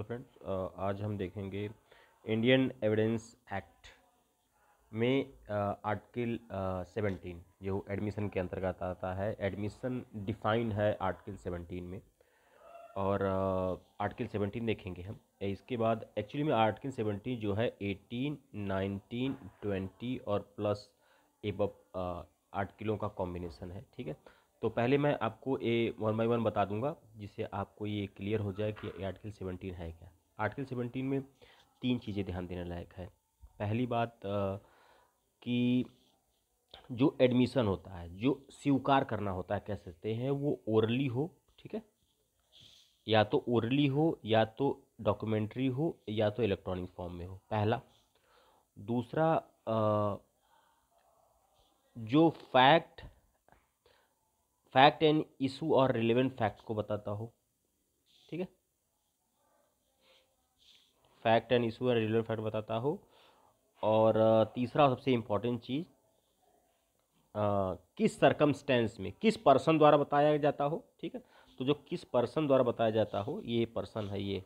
hello friends आज हम देखेंगे इंडियन एविडेंस एक्ट में आर्टिकल सेवनटीन जो एडमिशन के अंतर्गत आता है एडमिशन डिफाइन है आर्टिकल सेवनटीन में और आर्टिकल सेवनटीन देखेंगे हम इसके बाद एक्चुअली में आर्टिकल सेवनटीन जो है एटीन नाइनटीन ट्वेंटी और प्लस एब आर्टिकलों का कॉम्बिनेशन है ठीक है तो पहले मैं आपको ए वन बाई वन बता दूंगा जिससे आपको ये क्लियर हो जाए कि आर्टिकल सेवनटीन है क्या आर्टिकल सेवनटीन में तीन चीज़ें ध्यान देने लायक है पहली बात कि जो एडमिशन होता है जो स्वीकार करना होता है कह सकते हैं वो ओरली हो ठीक है या तो ओरली हो या तो डॉक्यूमेंट्री हो या तो इलेक्ट्रॉनिक फॉर्म में हो पहला दूसरा आ, जो फैक्ट फैक्ट एंड इशू और रिलेवेंट फैक्ट को बताता हो ठीक है फैक्ट एंड इशू और रिलेवेंट फैक्ट बताता हो और तीसरा सबसे इम्पॉर्टेंट चीज़ किस सरकमस्टेंस में किस पर्सन द्वारा बताया जाता हो ठीक है तो जो किस पर्सन द्वारा बताया जाता हो ये पर्सन है ये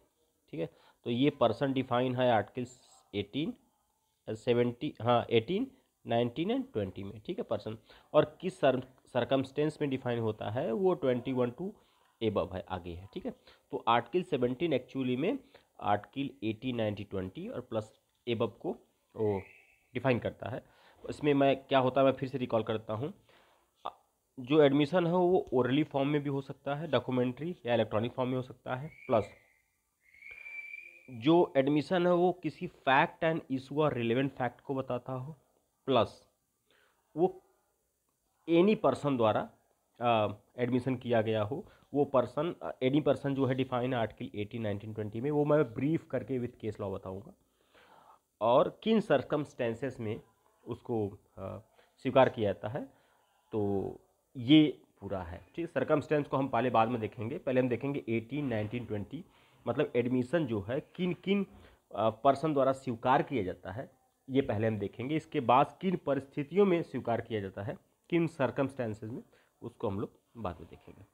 ठीक है तो ये पर्सन डिफाइन है आर्टिकल एटीन सेवेंटी हाँ एटीन नाइनटीन एंड ट्वेंटी में ठीक है पर्सन और किस सर सरकमस्टेंस में डिफाइन होता है वो ट्वेंटी वन टू एबव है आगे है ठीक है तो आर्टिकल सेवनटीन एक्चुअली में आर्टिकल एटीन नाइनटी ट्वेंटी और प्लस एबव को वो डिफाइन करता है इसमें मैं क्या होता है मैं फिर से रिकॉल करता हूँ जो एडमिशन है वो ओरली फॉर्म में भी हो सकता है डॉक्यूमेंट्री या इलेक्ट्रॉनिक फॉर्म में हो सकता है प्लस जो एडमिशन है वो किसी फैक्ट एंड इशू और रिलेवेंट फैक्ट को बताता हो प्लस वो एनी पर्सन द्वारा एडमिशन किया गया हो वो पर्सन एनी पर्सन जो है define article eighteen nineteen twenty में वो मैं ब्रीफ करके विथ केस लॉ बताऊंगा और किन सरकमस्टेंसेस में उसको स्वीकार किया जाता है तो ये पूरा है ठीक स्टेंस को हम पहले बाद में देखेंगे पहले हम देखेंगे एटीन नाइनटीन ट्वेंटी मतलब एडमिशन जो है किन किन पर्सन द्वारा स्वीकार किया जाता है ये पहले हम देखेंगे इसके बाद किन परिस्थितियों में स्वीकार किया जाता है किन सर्कमस्टेंसेज में उसको हम लोग बाद में देखेंगे